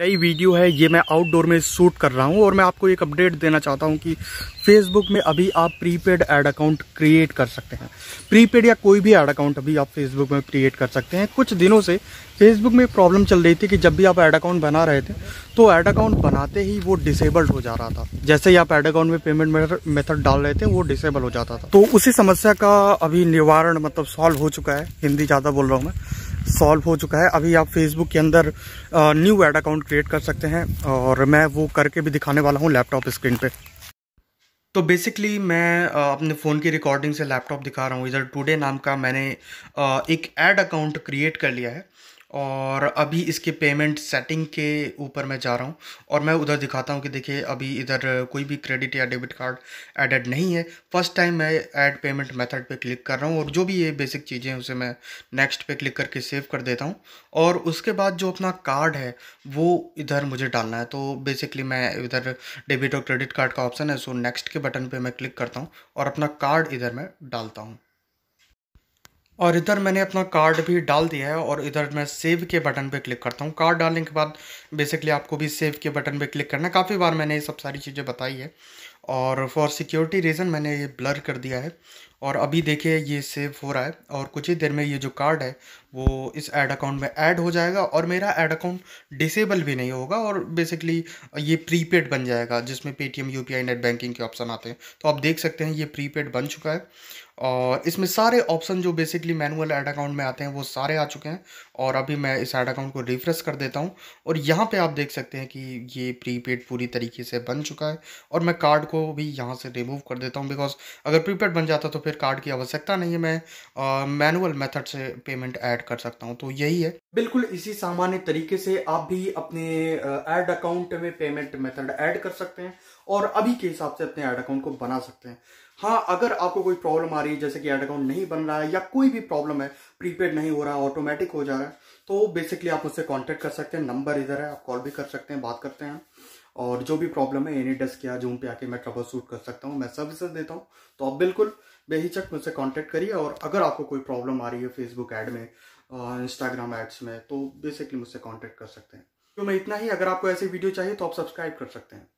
नई वीडियो है ये मैं आउटडोर में शूट कर रहा हूँ और मैं आपको एक अपडेट देना चाहता हूँ कि फेसबुक में अभी आप प्रीपेड ऐड अकाउंट क्रिएट कर सकते हैं प्रीपेड या कोई भी ऐड अकाउंट अभी आप फेसबुक में क्रिएट कर सकते हैं कुछ दिनों से फेसबुक में प्रॉब्लम चल रही थी कि जब भी आप ऐड अकाउंट बना रहे थे तो ऐड अकाउंट बनाते ही वो डिसेबल्ड हो जा रहा था जैसे ही आप ऐड अकाउंट में पेमेंट मेथड डाल रहे थे वो डिसेबल हो जाता था तो उसी समस्या का अभी निवारण मतलब सॉल्व हो चुका है हिंदी ज़्यादा बोल रहा हूँ मैं सॉल्व हो चुका है अभी आप फेसबुक के अंदर न्यू एड अकाउंट क्रिएट कर सकते हैं और मैं वो करके भी दिखाने वाला हूँ लैपटॉप स्क्रीन पे तो बेसिकली मैं अपने फ़ोन की रिकॉर्डिंग से लैपटॉप दिखा रहा हूँ इधर टुडे नाम का मैंने एक ऐड अकाउंट क्रिएट कर लिया है और अभी इसके पेमेंट सेटिंग के ऊपर मैं जा रहा हूँ और मैं उधर दिखाता हूँ कि देखिए अभी इधर कोई भी क्रेडिट या डेबिट कार्ड एडेड नहीं है फर्स्ट टाइम मैं ऐड पेमेंट मेथड पे क्लिक कर रहा हूँ और जो भी ये बेसिक चीज़ें हैं उसे मैं नेक्स्ट पे क्लिक करके सेव कर देता हूँ और उसके बाद जो अपना कार्ड है वो इधर मुझे डालना है तो बेसिकली मैं इधर डेबिट और क्रेडिट कार्ड का ऑप्शन है सो नेक्स्ट के बटन पर मैं क्लिक करता हूँ और अपना कार्ड इधर मैं डालता हूँ और इधर मैंने अपना कार्ड भी डाल दिया है और इधर मैं सेव के बटन पे क्लिक करता हूँ कार्ड डालने के बाद बेसिकली आपको भी सेव के बटन पे क्लिक करना है काफ़ी बार मैंने ये सब सारी चीज़ें बताई है और फॉर सिक्योरिटी रीज़न मैंने ये ब्लर कर दिया है और अभी देखिए ये सेव हो रहा है और कुछ ही देर में ये जो कार्ड है वो इस ऐड अकाउंट में ऐड हो जाएगा और मेरा ऐड अकाउंट डिसेबल भी नहीं होगा और बेसिकली ये प्रीपेड बन जाएगा जिसमें पेटीएम यू नेट बैंकिंग के ऑप्शन आते हैं तो आप देख सकते हैं ये प्रीपेड बन चुका है और इसमें सारे ऑप्शन जो बेसिकली मैनुअल ऐड अकाउंट में आते हैं वो सारे आ चुके हैं और अभी मैं इस ऐड अकाउंट को रिफ्रेश कर देता हूँ और यहाँ पर आप देख सकते हैं कि ये प्रीपेड पूरी तरीके से बन चुका है और मैं कार्ड को को भी यहाँ से रिमूव कर देता हूँ बिकॉज अगर प्रीपेड बन जाता तो फिर कार्ड की आवश्यकता नहीं है मैं मैनुअल मेथड से पेमेंट ऐड कर सकता हूँ तो यही है बिल्कुल इसी सामान्य तरीके से आप भी अपने एड अकाउंट में पेमेंट मेथड ऐड कर सकते हैं और अभी के हिसाब से अपने एड अकाउंट को बना सकते हैं हाँ अगर आपको कोई प्रॉब्लम आ रही है जैसे कि एड अकाउंट नहीं बन रहा है या कोई भी प्रॉब्लम है प्रीपेड नहीं हो रहा ऑटोमेटिक हो जा रहा है तो बेसिकली आप उससे कांटेक्ट कर सकते हैं नंबर इधर है आप कॉल भी कर सकते हैं बात करते हैं और जो भी प्रॉब्लम है एनी डेस्क या जूम पे आके मैं ट्रबल सूट कर सकता हूँ मैं सर्विसेज देता हूँ तो आप बिल्कुल बेहिचक मुझसे कांटेक्ट करिए और अगर आपको कोई प्रॉब्लम आ रही है फेसबुक ऐड में इंस्टाग्राम एड्स में तो बेसिकली मुझसे कॉन्टैक्ट कर सकते हैं तो मैं इतना ही अगर आपको ऐसी वीडियो चाहिए तो आप सब्सक्राइब कर सकते हैं